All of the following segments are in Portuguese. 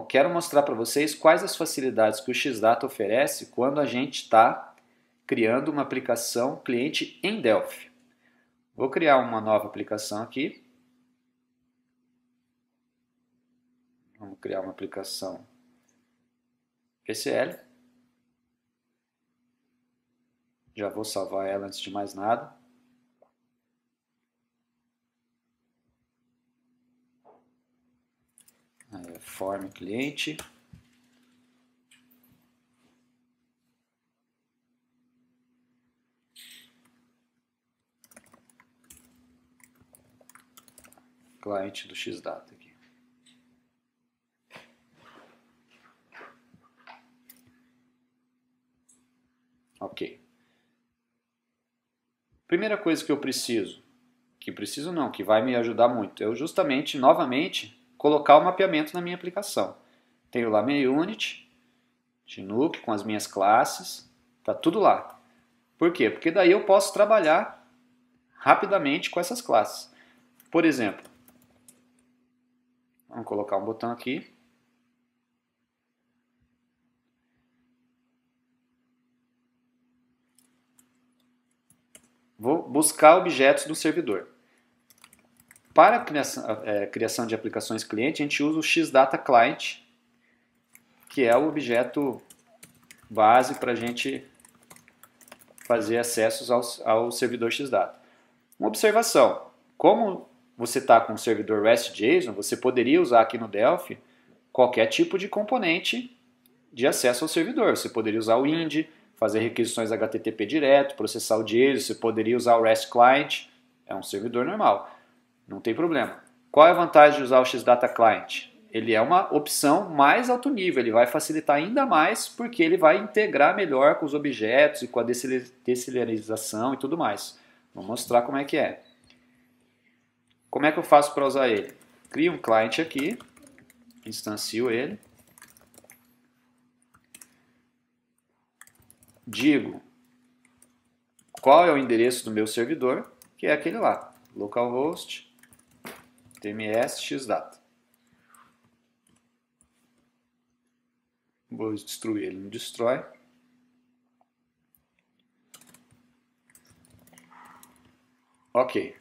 Bom, quero mostrar para vocês quais as facilidades que o Xdata oferece quando a gente está criando uma aplicação cliente em Delphi. Vou criar uma nova aplicação aqui. Vamos criar uma aplicação PCL. Já vou salvar ela antes de mais nada. É, form cliente. Cliente do XData aqui. Ok. Primeira coisa que eu preciso, que preciso não, que vai me ajudar muito, é justamente, novamente, colocar o mapeamento na minha aplicação. Tenho lá minha unit, de com as minhas classes, tá tudo lá. Por quê? Porque daí eu posso trabalhar rapidamente com essas classes. Por exemplo, vamos colocar um botão aqui. Vou buscar objetos do servidor. Para a criação, é, criação de aplicações cliente, a gente usa o xdata client, que é o objeto base para a gente fazer acessos ao, ao servidor xdata. Uma observação, como você está com o servidor REST JSON, você poderia usar aqui no Delphi qualquer tipo de componente de acesso ao servidor. Você poderia usar o IND, fazer requisições HTTP direto, processar o JSON, você poderia usar o REST Client, é um servidor normal. Não tem problema. Qual é a vantagem de usar o Xdata Client? Ele é uma opção mais alto nível, ele vai facilitar ainda mais porque ele vai integrar melhor com os objetos e com a decelerização e tudo mais. Vou mostrar como é que é. Como é que eu faço para usar ele? Crio um cliente aqui, instancio ele. Digo qual é o endereço do meu servidor, que é aquele lá, localhost TMS xdata. Vou destruir ele no destrói. Ok.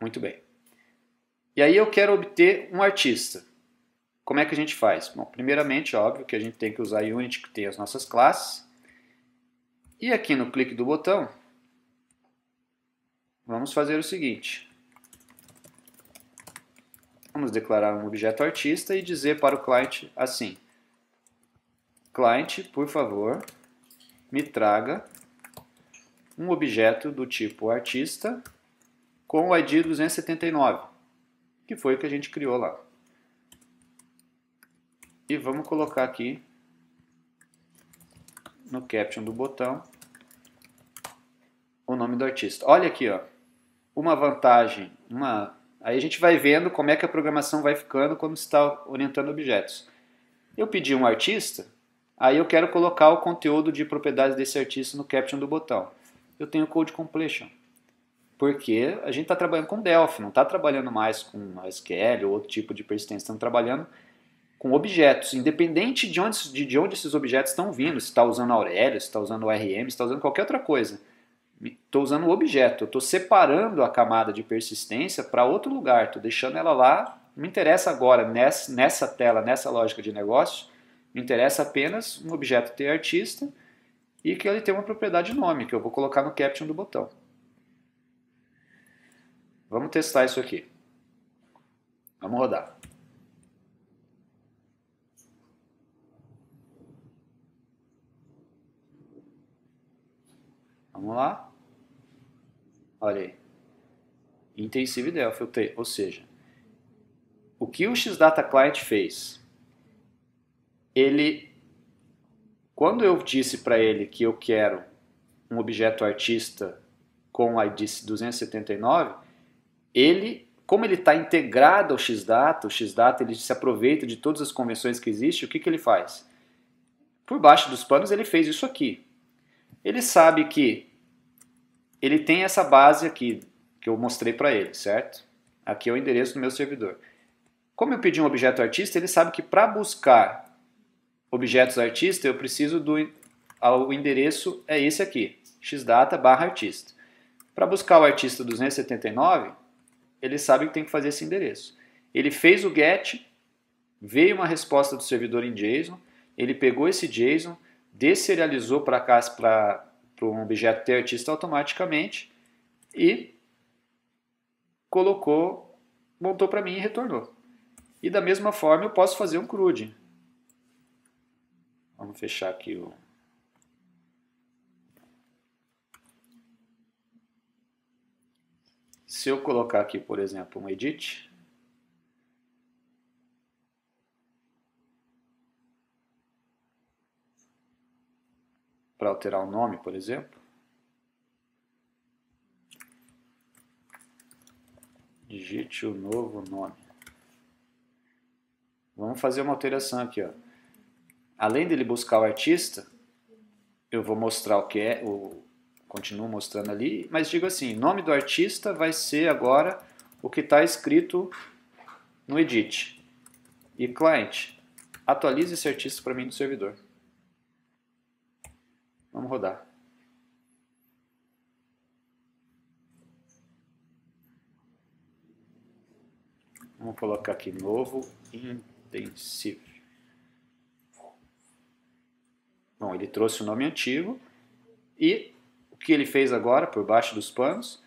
Muito bem. E aí eu quero obter um artista. Como é que a gente faz? Bom, primeiramente, óbvio que a gente tem que usar a Unity que tem as nossas classes. E aqui no clique do botão, Vamos fazer o seguinte. Vamos declarar um objeto artista e dizer para o client assim. Client, por favor, me traga um objeto do tipo artista com o ID 279, que foi o que a gente criou lá. E vamos colocar aqui no caption do botão o nome do artista. Olha aqui, ó uma vantagem, uma aí a gente vai vendo como é que a programação vai ficando quando está orientando objetos. Eu pedi um artista, aí eu quero colocar o conteúdo de propriedades desse artista no caption do botão. Eu tenho code completion. Porque a gente está trabalhando com Delphi, não está trabalhando mais com SQL ou outro tipo de persistência. Estamos trabalhando com objetos, independente de onde, de onde esses objetos estão vindo, se está usando Aurélio, se está usando ORM, se está usando qualquer outra coisa Estou usando o objeto, estou separando a camada de persistência para outro lugar, estou deixando ela lá. Não me interessa agora, nessa, nessa tela, nessa lógica de negócio, me interessa apenas um objeto ter artista e que ele tem uma propriedade nome, que eu vou colocar no caption do botão. Vamos testar isso aqui. Vamos rodar. Vamos lá. Olha aí. Intensive Delphi, Ou seja, o que o Xdata Client fez? Ele, quando eu disse para ele que eu quero um objeto artista com ID 279, ele, como ele está integrado ao Xdata, o Xdata ele se aproveita de todas as convenções que existem, o que, que ele faz? Por baixo dos panos ele fez isso aqui. Ele sabe que ele tem essa base aqui que eu mostrei para ele, certo? Aqui é o endereço do meu servidor. Como eu pedi um objeto artista, ele sabe que para buscar objetos artista, eu preciso do o endereço é esse aqui, xdata barra artista. Para buscar o artista 279, ele sabe que tem que fazer esse endereço. Ele fez o get, veio uma resposta do servidor em JSON, ele pegou esse JSON, desserializou para para um objeto ter artista automaticamente e colocou, montou para mim e retornou. E da mesma forma eu posso fazer um CRUD. Vamos fechar aqui o... Se eu colocar aqui, por exemplo, um edit, para alterar o nome, por exemplo. Digite o novo nome. Vamos fazer uma alteração aqui. Ó. Além dele buscar o artista, eu vou mostrar o que é, o, continuo mostrando ali, mas digo assim, nome do artista vai ser agora o que está escrito no edit. E client, atualize esse artista para mim no servidor. Vamos rodar. Vamos colocar aqui novo intensivo. Bom, ele trouxe o nome antigo e o que ele fez agora por baixo dos panos?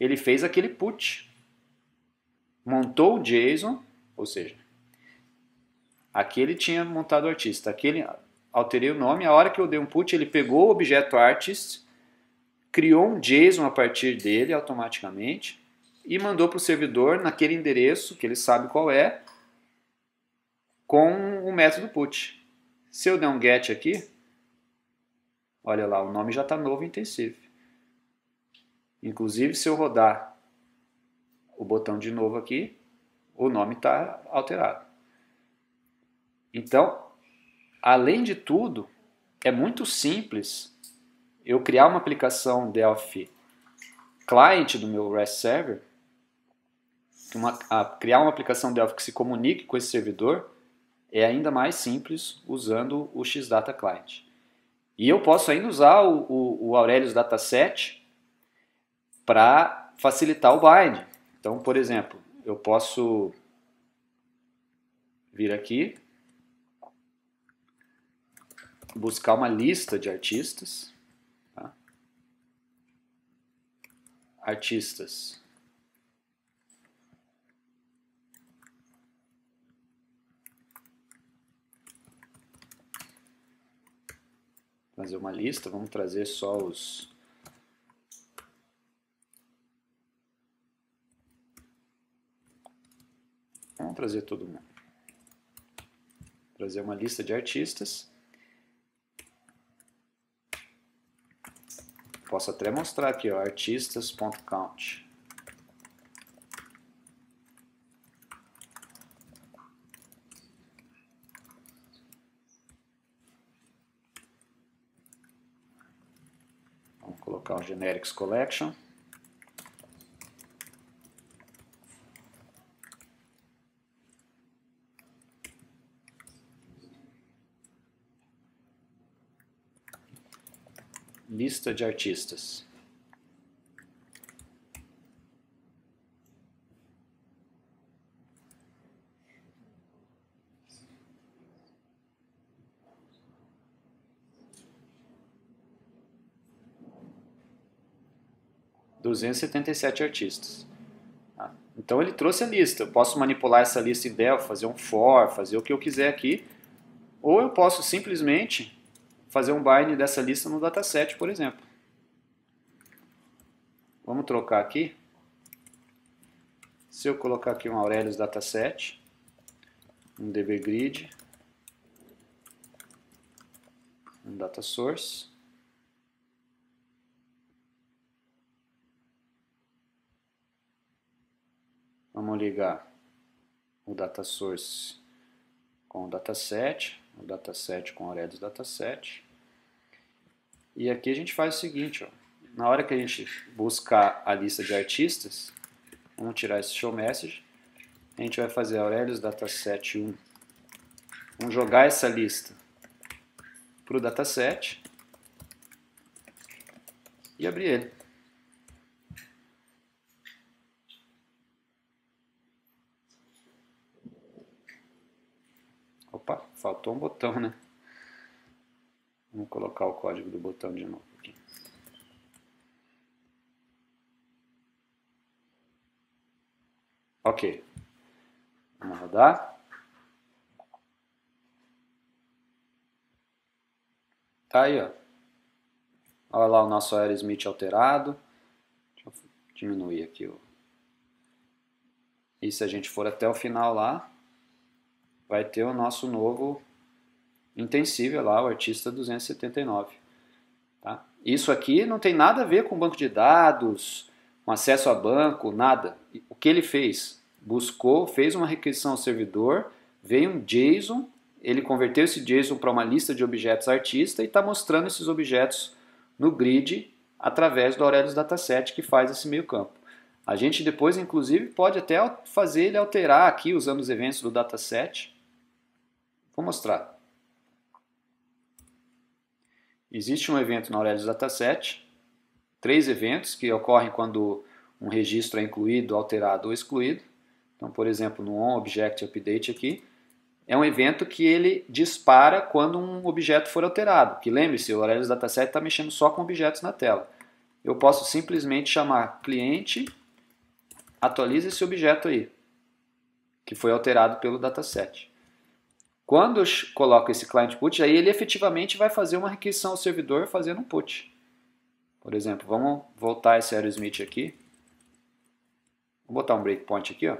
Ele fez aquele put. Montou o JSON, ou seja, aqui ele tinha montado o artista, aquele alterei o nome. A hora que eu dei um put, ele pegou o objeto artist, criou um JSON a partir dele automaticamente e mandou para o servidor naquele endereço que ele sabe qual é com o método put. Se eu der um get aqui, olha lá, o nome já está novo intensivo. Inclusive, se eu rodar o botão de novo aqui, o nome está alterado. Então, além de tudo, é muito simples eu criar uma aplicação Delphi client do meu REST server, uma, a, criar uma aplicação Delphi que se comunique com esse servidor é ainda mais simples usando o Xdata Client. E eu posso ainda usar o, o, o Aurelius Dataset para facilitar o bind. Então, por exemplo, eu posso vir aqui buscar uma lista de artistas. Tá? Artistas. Fazer uma lista, vamos trazer só os, Vamos trazer todo mundo. Trazer uma lista de artistas. posso até mostrar aqui, artistas.count. Vamos colocar o generics collection. Lista de artistas. Duzentos e setenta e sete artistas. Ah, então ele trouxe a lista. Eu posso manipular essa lista em Delphi, fazer um for, fazer o que eu quiser aqui. Ou eu posso simplesmente fazer um bind dessa lista no dataset, por exemplo. Vamos trocar aqui. Se eu colocar aqui um Aurelius dataset, um dbgrid, um data source, Vamos ligar o data source com o dataset o dataset com a dataset. E aqui a gente faz o seguinte, ó. na hora que a gente buscar a lista de artistas, vamos tirar esse show message, a gente vai fazer Aurelius dataset 1. Vamos jogar essa lista para o dataset e abrir ele. Opa, faltou um botão, né? Vamos colocar o código do botão de novo aqui. Ok. Vamos rodar. Tá aí, ó. Olha lá o nosso Aerosmith alterado. Deixa eu diminuir aqui. Ó. E se a gente for até o final lá, vai ter o nosso novo intensível lá, o artista 279. Tá? Isso aqui não tem nada a ver com banco de dados, com acesso a banco, nada. O que ele fez? Buscou, fez uma requisição ao servidor, veio um JSON, ele converteu esse JSON para uma lista de objetos artista e está mostrando esses objetos no grid através do Aurelius Dataset que faz esse meio campo. A gente depois, inclusive, pode até fazer ele alterar aqui usando os eventos do dataset Vou mostrar. Existe um evento na Aurelius Dataset, três eventos que ocorrem quando um registro é incluído, alterado ou excluído. Então, por exemplo, no on_object_update aqui, é um evento que ele dispara quando um objeto for alterado. Que lembre-se, o Aurelius Dataset está mexendo só com objetos na tela. Eu posso simplesmente chamar cliente, atualiza esse objeto aí, que foi alterado pelo dataset. Quando eu coloco esse client put, aí ele efetivamente vai fazer uma requisição ao servidor fazendo um put. Por exemplo, vamos voltar esse Aerosmith aqui. Vou botar um breakpoint aqui. Ó.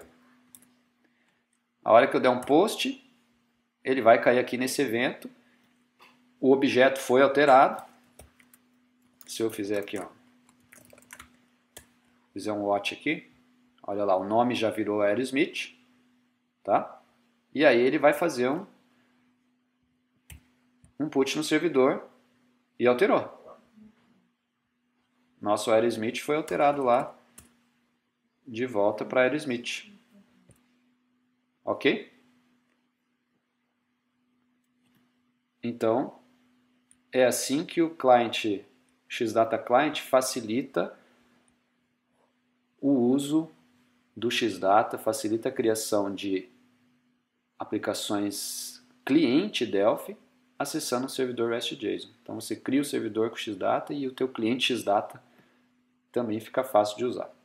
A hora que eu der um post, ele vai cair aqui nesse evento. O objeto foi alterado. Se eu fizer aqui, ó, fizer um watch aqui, olha lá, o nome já virou Aerosmith, tá? E aí ele vai fazer um um put no servidor e alterou. Nosso AeroSmith foi alterado lá de volta para AeroSmith. Ok? Então, é assim que o cliente Xdata Client facilita o uso do Xdata, facilita a criação de aplicações cliente Delphi acessando o servidor REST JSON. Então você cria o servidor com xdata e o teu cliente xdata também fica fácil de usar.